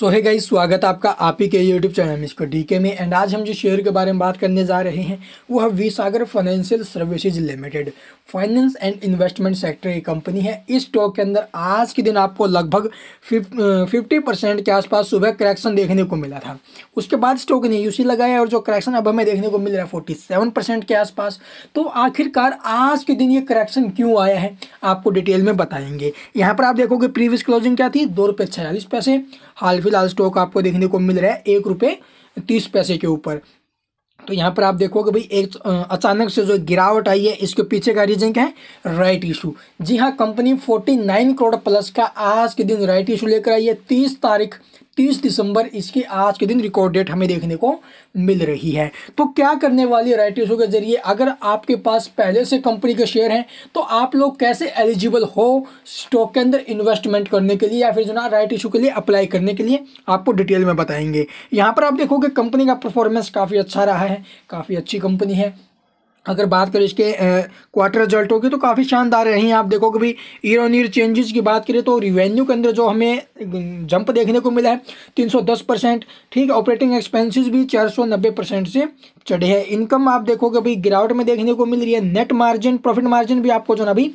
सो है गाइस स्वागत आपका आप ही के यूट्यूब चैनल मिस्टर डीके में एंड आज हम जो शेयर के बारे में बात करने जा रहे हैं वो है V Sagar financial services limited finance and investment sector की कंपनी है इस स्टॉक के अंदर आज के दिन आपको लगभग फिफ्टी परसेंट के आसपास सुबह करेक्शन देखने को मिला था उसके बाद स्टॉक ने यूसी लगाया और जो करेक्शन अब हमें देखने को मिल रहा है फोर्टी के आसपास तो आखिरकार आज के दिन ये करेक्शन क्यों आया है आपको डिटेल में बताएंगे यहाँ पर आप देखोगे प्रीवियस क्लोजिंग क्या थी दो रुपये पैसे हाल फिलहाल स्टॉक आपको देखने को मिल रहा है एक रुपये तीस पैसे के ऊपर तो यहाँ पर आप देखोगे भाई एक अचानक से जो गिरावट आई है इसके पीछे का रीजन क्या है राइट इशू जी हाँ कंपनी 49 करोड़ प्लस का आज के दिन राइट इशू लेकर आई है 30 तारीख तीस दिसंबर इसकी आज के दिन रिकॉर्ड डेट हमें देखने को मिल रही है तो क्या करने वाली राइट इशू के जरिए अगर आपके पास पहले से कंपनी के शेयर हैं तो आप लोग कैसे एलिजिबल हो स्टॉक के अंदर इन्वेस्टमेंट करने के लिए या फिर जो ना राइट इशू के लिए अप्लाई करने के लिए आपको डिटेल में बताएंगे यहाँ पर आप देखोगे कंपनी का परफॉर्मेंस काफ़ी अच्छा रहा है काफ़ी अच्छी कंपनी है अगर बात करें इसके क्वार्टर रिजल्टों की तो काफ़ी शानदार रही हैं आप देखोगे भी ईयर ऑन ईयर चेंजेस की बात करें तो रिवेन्यू के अंदर जो हमें जंप देखने को मिला है 310 परसेंट ठीक ऑपरेटिंग एक्सपेंसेस भी 490 परसेंट से चढ़े हैं इनकम आप देखोगे अभी गिरावट में देखने को मिल रही है नेट मार्जिन प्रॉफिट मार्जिन भी आपको जो ना अभी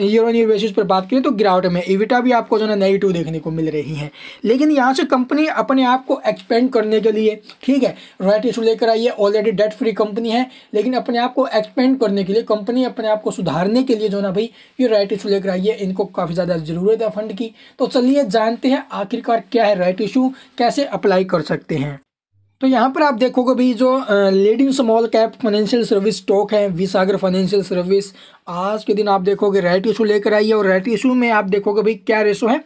ईयर ऑन ईयर बेसिस पर बात करें तो गिरावट में इविटा भी आपको जो ना नेगेटिव देखने को मिल रही है लेकिन यहाँ से कंपनी अपने आप को एक्सपेंड करने के लिए ठीक है रॉयल्टी इशू लेकर आई है ऑलरेडी डेट फ्री कंपनी है लेकिन अपने आप को एक्सपेंड करने के लिए कंपनी अपने आप को सुधारने के लिए जो ना भाई ये राइट इशू लेकर आई है इनको काफ़ी ज़्यादा ज़रूरत है फंड की तो चलिए जानते हैं आखिरकार क्या है राइट इशू कैसे अप्लाई कर सकते हैं तो यहाँ पर आप देखोगे भाई जो leading small cap financial service stock है विसागर फाइनेंशियल सर्विस आज के दिन आप देखोगे राइट इशू लेकर आई है और राइट इशू में आप देखोगे भाई क्या रेशो है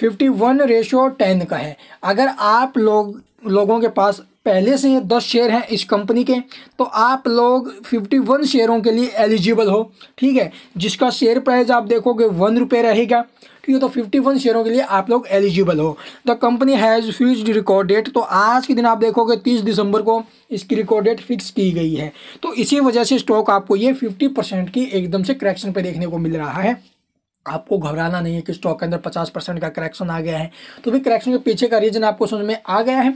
फिफ्टी वन रेशो टेन का है अगर आप लोग लोगों के पास पहले से ये दस शेयर हैं इस कंपनी के तो आप लोग फिफ्टी वन शेयरों के लिए एलिजिबल हो ठीक है जिसका शेयर प्राइस आप देखोगे वन रुपये रहेगा ठीक है तो फिफ्टी वन शेयरों के लिए आप लोग एलिजिबल हो the company has fuse record date तो आज के दिन आप देखोगे तीस दिसंबर को इसकी रिकॉर्ड डेट फिक्स की गई है तो इसी वजह से स्टॉक आपको ये फिफ्टी परसेंट की एकदम से करेक्शन पर देखने को मिल रहा है आपको घबराना नहीं है कि स्टॉक के अंदर 50 परसेंट का करेक्शन आ गया है तो भी करेक्शन के पीछे का रीजन आपको समझ में आ गया है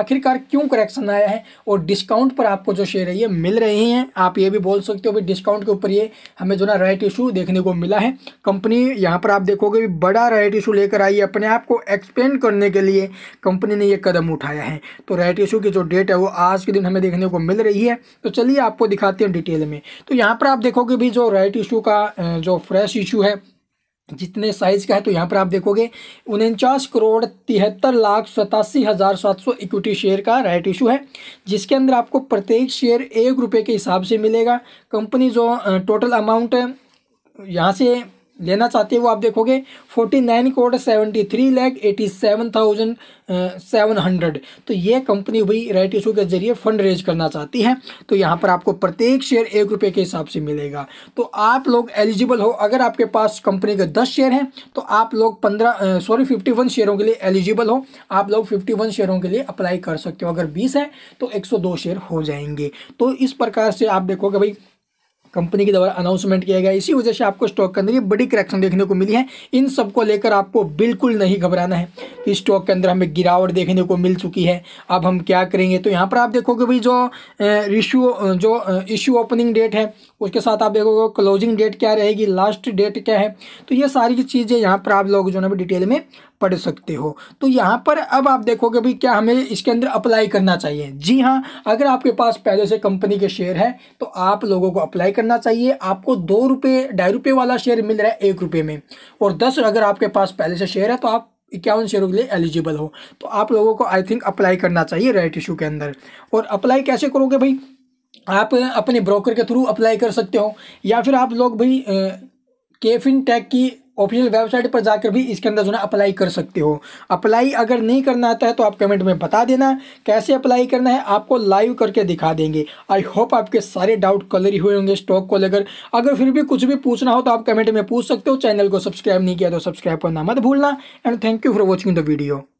आखिरकार क्यों करेक्शन आया है और डिस्काउंट पर आपको जो शेयर है ये मिल रही हैं आप ये भी बोल सकते हो भी डिस्काउंट के ऊपर ये हमें जो ना राइट इशू देखने को मिला है कंपनी यहाँ पर आप देखोगे भी बड़ा राइट इशू लेकर आई है अपने आप को एक्सप्लेन करने के लिए कंपनी ने ये कदम उठाया है तो राइट इशू की जो डेट है वो आज के दिन हमें देखने को मिल रही है तो चलिए आपको दिखाते हैं डिटेल में तो यहाँ पर आप देखोगे भी जो राइट इशू का जो फ्रेश इशू है जितने साइज का है तो यहाँ पर आप देखोगे उनचास करोड़ तिहत्तर लाख सतासी हज़ार सात सौ इक्विटी शेयर का राइट इशू है जिसके अंदर आपको प्रत्येक शेयर एक रुपये के हिसाब से मिलेगा कंपनी जो टोटल अमाउंट यहाँ से लेना चाहते हैं वो आप देखोगे forty nine crore seventy three lakh eighty seven thousand seven hundred तो ये कंपनी भी राइट इशू के जरिए फंड रेज करना चाहती है तो यहाँ पर आपको प्रत्येक शेयर एक रुपये के हिसाब से मिलेगा तो आप लोग एलिजिबल हो अगर आपके पास कंपनी के दस शेयर हैं तो आप लोग पंद्रह सॉरी फिफ्टी वन शेयरों के लिए एलिजिबल हो आप लोग फिफ्टी वन शेयरों के लिए अप्लाई कर सकते हो अगर बीस है तो एक सौ दो शेयर हो जाएंगे तो इस प्रकार से आप देखोगे भाई कंपनी के द्वारा अनाउंसमेंट किया गया इसी वजह से आपको स्टॉक के अंदर ये बड़ी करेक्शन देखने को मिली है इन सबको लेकर आपको बिल्कुल नहीं घबराना है स्टॉक के अंदर हमें गिरावट देखने को मिल चुकी है अब हम क्या करेंगे तो यहाँ पर आप देखोगे भाई जो इशू जो इशू ओपनिंग डेट है उसके साथ आप देखोगे क्लोजिंग डेट क्या रहेगी लास्ट डेट क्या है तो ये सारी चीज़ें यहाँ पर आप लोग जो है डिटेल में पढ़ सकते हो तो यहाँ पर अब आप देखोगे भाई क्या हमें इसके अंदर अप्लाई करना चाहिए जी हाँ अगर आपके पास पहले से कंपनी के शेयर है तो आप लोगों को अप्लाई करना चाहिए आपको दो रुपये ढाई रुपये वाला शेयर मिल रहा है एक रुपये में और दस अगर आपके पास पहले से शेयर है तो आप इक्यावन शेयरों के लिए एलिजिबल हो तो आप लोगों को आई थिंक अप्लाई करना चाहिए राइट इशू के अंदर और अप्लाई कैसे करोगे भाई आप अपने ब्रोकर के थ्रू अप्लाई कर सकते हो या फिर आप लोग भाई केफिन टैग की ऑफिशियल वेबसाइट पर जाकर भी इसके अंदर जो है अप्लाई कर सकते हो अप्लाई अगर नहीं करना आता है तो आप कमेंट में बता देना कैसे अप्लाई करना है आपको लाइव करके दिखा देंगे आई होप आपके सारे डाउट कलर हुए होंगे स्टॉक को लेकर अगर फिर भी कुछ भी पूछना हो तो आप कमेंट में पूछ सकते हो चैनल को सब्सक्राइब नहीं किया तो सब्सक्राइब करना मत भूलना and thank you for watching the video